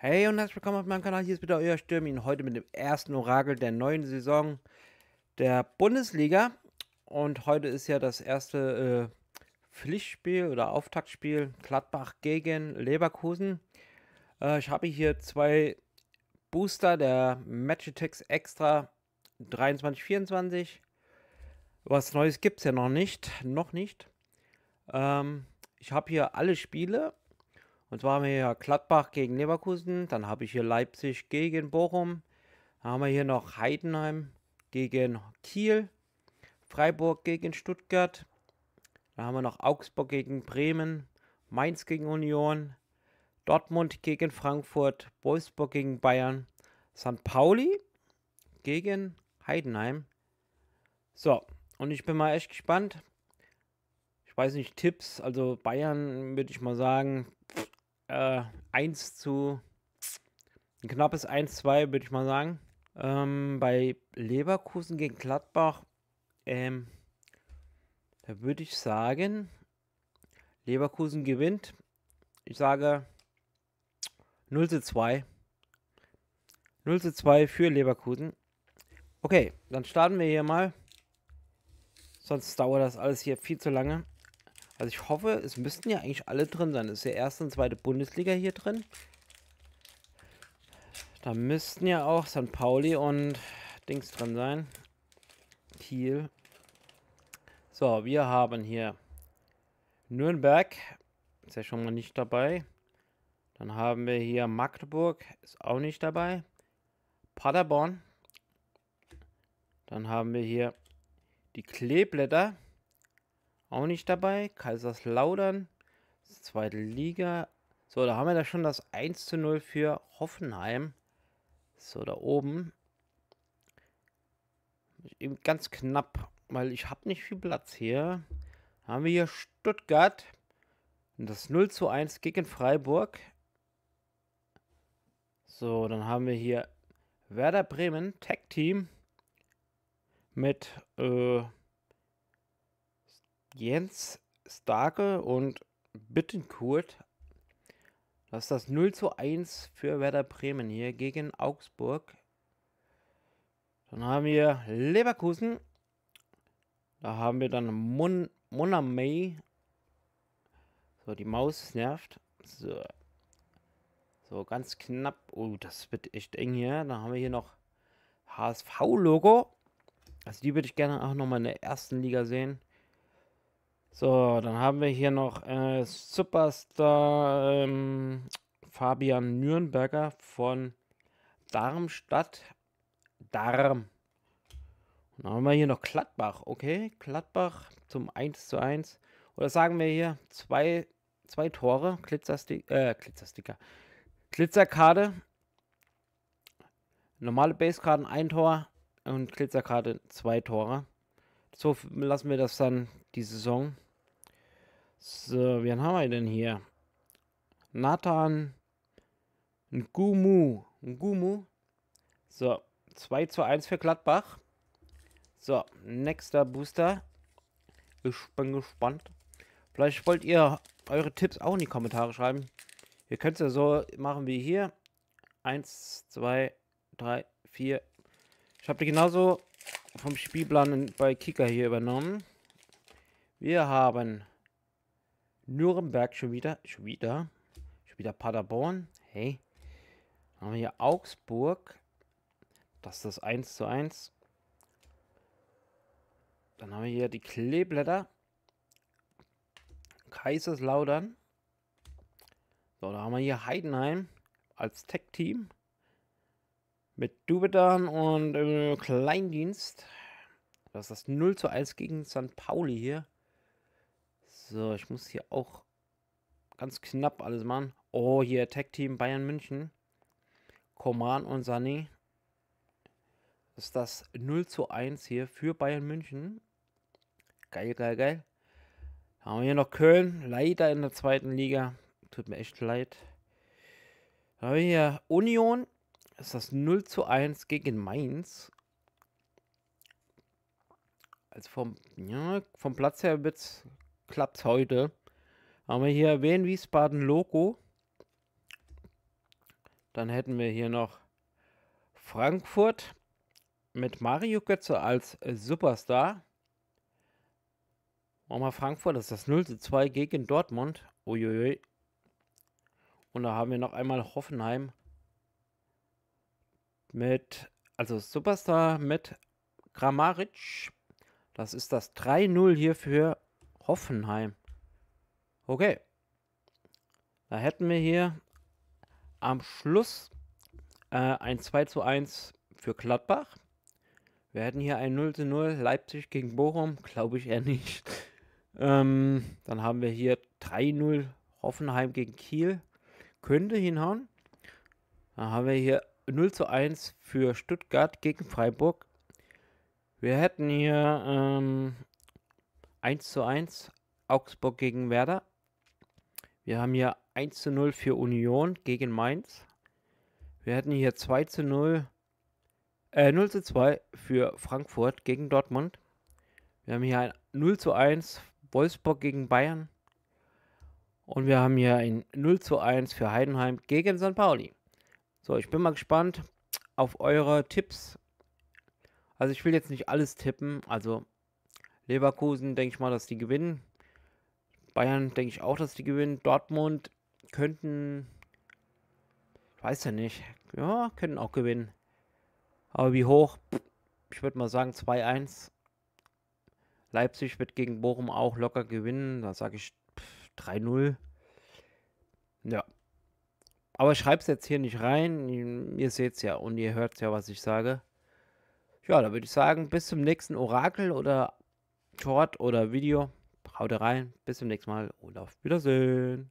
Hey und herzlich willkommen auf meinem Kanal. Hier ist wieder euer Stürmin. Heute mit dem ersten Orakel der neuen Saison der Bundesliga. Und heute ist ja das erste äh, Pflichtspiel oder Auftaktspiel Gladbach gegen Leverkusen. Äh, ich habe hier zwei Booster der Magitex Extra 2324. Was Neues gibt es ja noch nicht. Noch nicht. Ähm, ich habe hier alle Spiele und zwar haben wir hier Gladbach gegen Leverkusen, dann habe ich hier Leipzig gegen Bochum, dann haben wir hier noch Heidenheim gegen Kiel, Freiburg gegen Stuttgart, dann haben wir noch Augsburg gegen Bremen, Mainz gegen Union, Dortmund gegen Frankfurt, Wolfsburg gegen Bayern, St. Pauli gegen Heidenheim. So, und ich bin mal echt gespannt. Ich weiß nicht, Tipps, also Bayern würde ich mal sagen, äh, 1 zu, ein knappes 1-2, würde ich mal sagen. Ähm, bei Leverkusen gegen Gladbach, ähm, da würde ich sagen, Leverkusen gewinnt. Ich sage 0 zu 2. 0 zu 2 für Leverkusen. Okay, dann starten wir hier mal. Sonst dauert das alles hier viel zu lange. Also ich hoffe, es müssten ja eigentlich alle drin sein. Es ist ja erste und zweite Bundesliga hier drin. Da müssten ja auch St. Pauli und Dings drin sein. Kiel. So, wir haben hier Nürnberg. Ist ja schon mal nicht dabei. Dann haben wir hier Magdeburg. Ist auch nicht dabei. Paderborn. Dann haben wir hier die Kleeblätter auch nicht dabei. Kaiserslautern, zweite Liga. So, da haben wir da schon das 1 zu 0 für Hoffenheim. So, da oben. Eben ganz knapp, weil ich habe nicht viel Platz hier. Dann haben wir hier Stuttgart. Das 0 zu 1 gegen Freiburg. So, dann haben wir hier Werder Bremen, Tag Team. Mit, äh, Jens Starke und Bittenkurt. Das ist das 0 zu 1 für Werder Bremen hier gegen Augsburg. Dann haben wir Leverkusen. Da haben wir dann Mon Monamay. So, die Maus nervt. So. so, ganz knapp. Oh, das wird echt eng hier. Dann haben wir hier noch HSV-Logo. Also die würde ich gerne auch nochmal in der ersten Liga sehen. So, dann haben wir hier noch äh, Superstar ähm, Fabian Nürnberger von Darmstadt. Darm. Und dann haben wir hier noch Gladbach. Okay, Gladbach zum 1 zu 1. Oder sagen wir hier zwei, zwei Tore. Glitzerstick, äh, Glitzersticker. Glitzerkarte. Normale Basekarten ein Tor und Glitzerkarte zwei Tore. So lassen wir das dann die Saison. So, wen haben wir denn hier? Nathan Ngumu. Ngumu. So, 2 zu 1 für Gladbach. So, nächster Booster. Ich bin gespannt. Vielleicht wollt ihr eure Tipps auch in die Kommentare schreiben. Ihr könnt es ja so machen wie hier. 1, 2, 3, 4. Ich habe die genauso vom Spielplan bei Kicker hier übernommen. Wir haben Nürnberg schon wieder. Schon wieder. Schon wieder Paderborn. Hey. Dann haben wir hier Augsburg. Das ist das 1 zu 1. Dann haben wir hier die Kleeblätter. Kaiserslautern. So, da haben wir hier Heidenheim als Tech-Team. Mit Dubedan und äh, Kleindienst. Das ist das 0 zu 1 gegen St. Pauli hier. So, ich muss hier auch ganz knapp alles machen. Oh, hier Tag Team Bayern München. Koman und Sani. Ist das 0 zu 1 hier für Bayern München. Geil, geil, geil. Dann haben wir hier noch Köln. Leider in der zweiten Liga. Tut mir echt leid. Dann haben wir hier Union. Ist das 0 zu 1 gegen Mainz. Also vom, ja, vom Platz her wird es klappt es heute. Haben wir hier Wien Wiesbaden Logo. Dann hätten wir hier noch Frankfurt mit Mario Götze als Superstar. Machen wir Frankfurt, das ist das 0 zu 2 gegen Dortmund. Uiuiui. Und da haben wir noch einmal Hoffenheim mit, also Superstar mit Grammaric. Das ist das 3-0 hier für Hoffenheim. Okay. Da hätten wir hier am Schluss äh, ein 2 zu 1 für Gladbach. Wir hätten hier ein 0 zu 0 Leipzig gegen Bochum, glaube ich eher nicht. ähm, dann haben wir hier 3-0 Hoffenheim gegen Kiel. Könnte hinhauen. Dann haben wir hier 0 zu 1 für Stuttgart gegen Freiburg. Wir hätten hier ähm, 1 zu 1 Augsburg gegen Werder. Wir haben hier 1 zu 0 für Union gegen Mainz. Wir hatten hier 2 zu 0, äh, 0 zu 2 für Frankfurt gegen Dortmund. Wir haben hier ein 0 zu 1 Wolfsburg gegen Bayern. Und wir haben hier ein 0 zu 1 für Heidenheim gegen St. Pauli. So, ich bin mal gespannt auf eure Tipps. Also ich will jetzt nicht alles tippen, also Leverkusen denke ich mal, dass die gewinnen. Bayern denke ich auch, dass die gewinnen. Dortmund könnten, ich weiß ja nicht, ja, könnten auch gewinnen. Aber wie hoch? Ich würde mal sagen 2-1. Leipzig wird gegen Bochum auch locker gewinnen. Da sage ich 3-0. Ja. Aber ich schreibe es jetzt hier nicht rein. Ihr seht es ja und ihr hört es ja, was ich sage. Ja, da würde ich sagen, bis zum nächsten Orakel oder Short oder Video. Haut rein. Bis zum nächsten Mal und auf Wiedersehen.